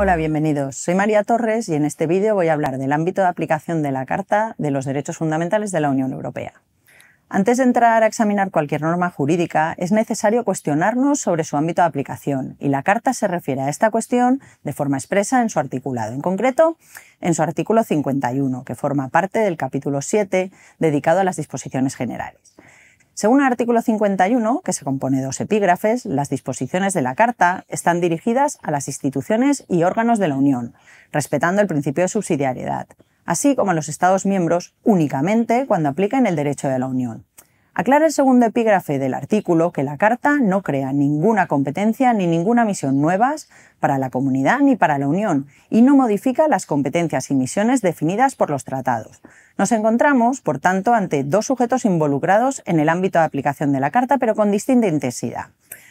Hola, bienvenidos. Soy María Torres y en este vídeo voy a hablar del ámbito de aplicación de la Carta de los Derechos Fundamentales de la Unión Europea. Antes de entrar a examinar cualquier norma jurídica, es necesario cuestionarnos sobre su ámbito de aplicación, y la Carta se refiere a esta cuestión de forma expresa en su articulado, en concreto en su artículo 51, que forma parte del capítulo 7 dedicado a las disposiciones generales. Según el artículo 51, que se compone de dos epígrafes, las disposiciones de la Carta están dirigidas a las instituciones y órganos de la Unión, respetando el principio de subsidiariedad, así como a los Estados miembros únicamente cuando apliquen el derecho de la Unión. Aclara el segundo epígrafe del artículo que la Carta no crea ninguna competencia ni ninguna misión nuevas para la comunidad ni para la Unión y no modifica las competencias y misiones definidas por los tratados, nos encontramos, por tanto, ante dos sujetos involucrados en el ámbito de aplicación de la Carta, pero con distinta intensidad.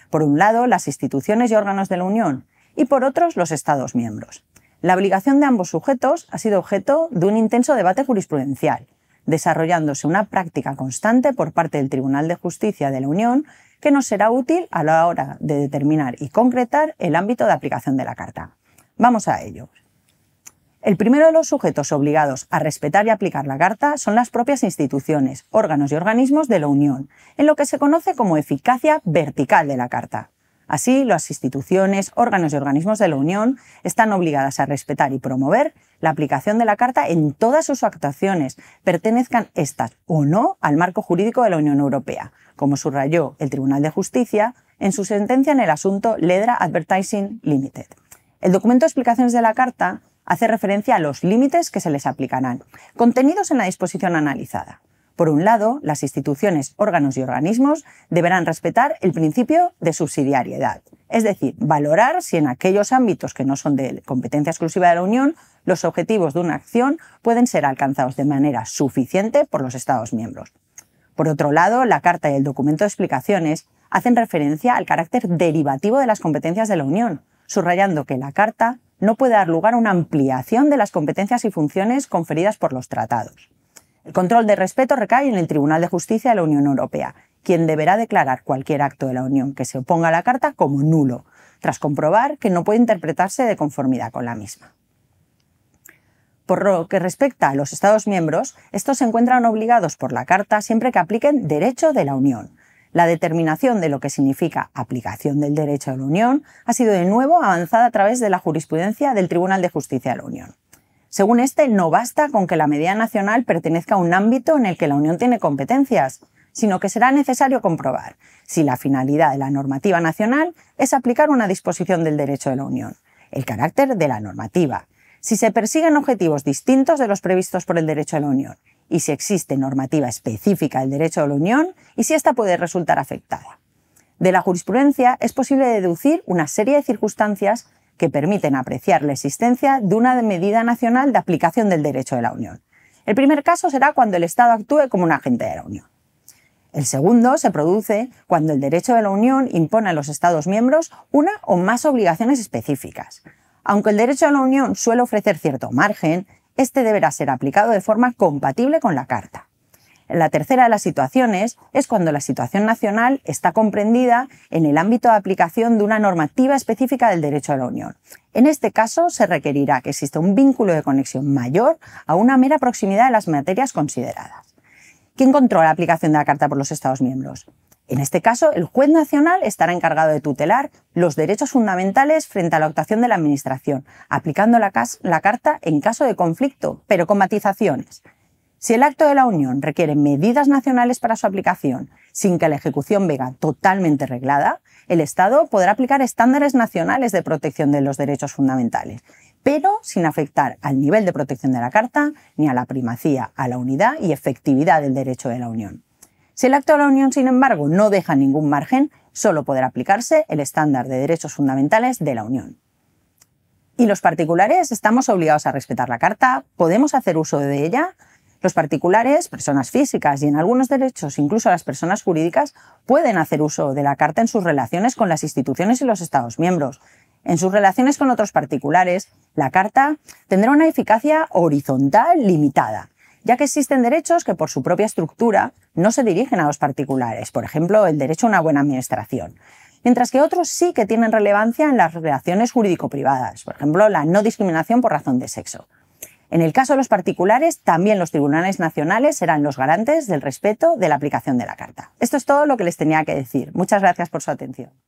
Por un lado, las instituciones y órganos de la Unión, y por otros, los Estados miembros. La obligación de ambos sujetos ha sido objeto de un intenso debate jurisprudencial, desarrollándose una práctica constante por parte del Tribunal de Justicia de la Unión que nos será útil a la hora de determinar y concretar el ámbito de aplicación de la Carta. Vamos a ello. El primero de los sujetos obligados a respetar y aplicar la Carta son las propias instituciones, órganos y organismos de la Unión, en lo que se conoce como eficacia vertical de la Carta. Así, las instituciones, órganos y organismos de la Unión están obligadas a respetar y promover la aplicación de la Carta en todas sus actuaciones, pertenezcan estas o no al marco jurídico de la Unión Europea, como subrayó el Tribunal de Justicia en su sentencia en el asunto Ledra Advertising Limited. El documento de explicaciones de la Carta hace referencia a los límites que se les aplicarán, contenidos en la disposición analizada. Por un lado, las instituciones, órganos y organismos deberán respetar el principio de subsidiariedad, es decir, valorar si en aquellos ámbitos que no son de competencia exclusiva de la Unión, los objetivos de una acción pueden ser alcanzados de manera suficiente por los Estados miembros. Por otro lado, la Carta y el documento de explicaciones hacen referencia al carácter derivativo de las competencias de la Unión, subrayando que la Carta no puede dar lugar a una ampliación de las competencias y funciones conferidas por los tratados. El control de respeto recae en el Tribunal de Justicia de la Unión Europea, quien deberá declarar cualquier acto de la Unión que se oponga a la Carta como nulo, tras comprobar que no puede interpretarse de conformidad con la misma. Por lo que respecta a los Estados miembros, estos se encuentran obligados por la Carta siempre que apliquen derecho de la Unión, la determinación de lo que significa aplicación del derecho de la Unión ha sido de nuevo avanzada a través de la jurisprudencia del Tribunal de Justicia de la Unión. Según este, no basta con que la medida nacional pertenezca a un ámbito en el que la Unión tiene competencias, sino que será necesario comprobar si la finalidad de la normativa nacional es aplicar una disposición del derecho de la Unión, el carácter de la normativa, si se persiguen objetivos distintos de los previstos por el derecho de la Unión y si existe normativa específica del derecho de la Unión y si ésta puede resultar afectada. De la jurisprudencia es posible deducir una serie de circunstancias que permiten apreciar la existencia de una medida nacional de aplicación del derecho de la Unión. El primer caso será cuando el Estado actúe como un agente de la Unión. El segundo se produce cuando el derecho de la Unión impone a los Estados miembros una o más obligaciones específicas. Aunque el derecho de la Unión suele ofrecer cierto margen, este deberá ser aplicado de forma compatible con la Carta. La tercera de las situaciones es cuando la situación nacional está comprendida en el ámbito de aplicación de una normativa específica del derecho de la Unión. En este caso, se requerirá que exista un vínculo de conexión mayor a una mera proximidad de las materias consideradas. ¿Quién controla la aplicación de la Carta por los Estados miembros? En este caso, el juez nacional estará encargado de tutelar los derechos fundamentales frente a la actuación de la Administración, aplicando la, Carta en caso de conflicto, pero con matizaciones. Si el acto de la Unión requiere medidas nacionales para su aplicación, sin que la ejecución venga totalmente reglada, el Estado podrá aplicar estándares nacionales de protección de los derechos fundamentales, pero sin afectar al nivel de protección de la Carta ni a la primacía, a la unidad y efectividad del derecho de la Unión. Si el acto de la Unión, sin embargo, no deja ningún margen, solo podrá aplicarse el estándar de derechos fundamentales de la Unión. Y los particulares estamos obligados a respetar la Carta, podemos hacer uso de ella. Los particulares, personas físicas y en algunos derechos incluso las personas jurídicas, pueden hacer uso de la Carta en sus relaciones con las instituciones y los Estados miembros. En sus relaciones con otros particulares, la Carta tendrá una eficacia horizontal limitada, ya que existen derechos que por su propia estructura no se dirigen a los particulares, por ejemplo, el derecho a una buena administración, mientras que otros sí que tienen relevancia en las relaciones jurídico-privadas, por ejemplo, la no discriminación por razón de sexo. En el caso de los particulares, también los tribunales nacionales serán los garantes del respeto de la aplicación de la Carta. Esto es todo lo que les tenía que decir. Muchas gracias por su atención.